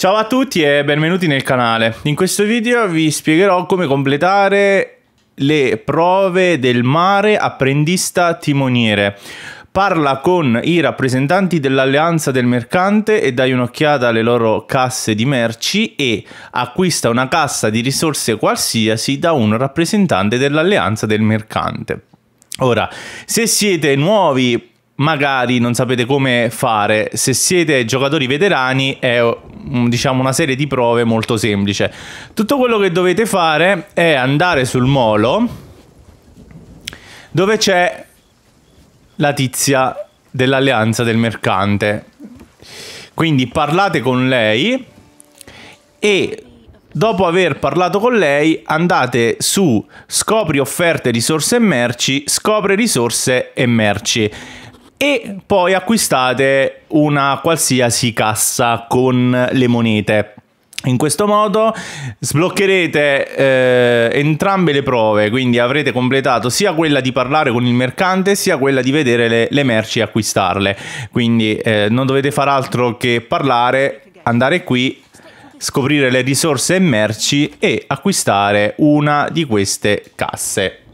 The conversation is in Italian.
Ciao a tutti e benvenuti nel canale. In questo video vi spiegherò come completare le prove del mare apprendista timoniere. Parla con i rappresentanti dell'alleanza del mercante e dai un'occhiata alle loro casse di merci e acquista una cassa di risorse qualsiasi da un rappresentante dell'alleanza del mercante. Ora, se siete nuovi magari non sapete come fare, se siete giocatori veterani è Mm, diciamo, una serie di prove molto semplice. Tutto quello che dovete fare è andare sul molo dove c'è la tizia dell'alleanza del mercante. Quindi parlate con lei e dopo aver parlato con lei andate su scopri offerte risorse e merci, scopri risorse e merci e poi acquistate una qualsiasi cassa con le monete. In questo modo sbloccherete eh, entrambe le prove, quindi avrete completato sia quella di parlare con il mercante sia quella di vedere le, le merci e acquistarle. Quindi eh, non dovete fare altro che parlare, andare qui, scoprire le risorse e merci e acquistare una di queste casse.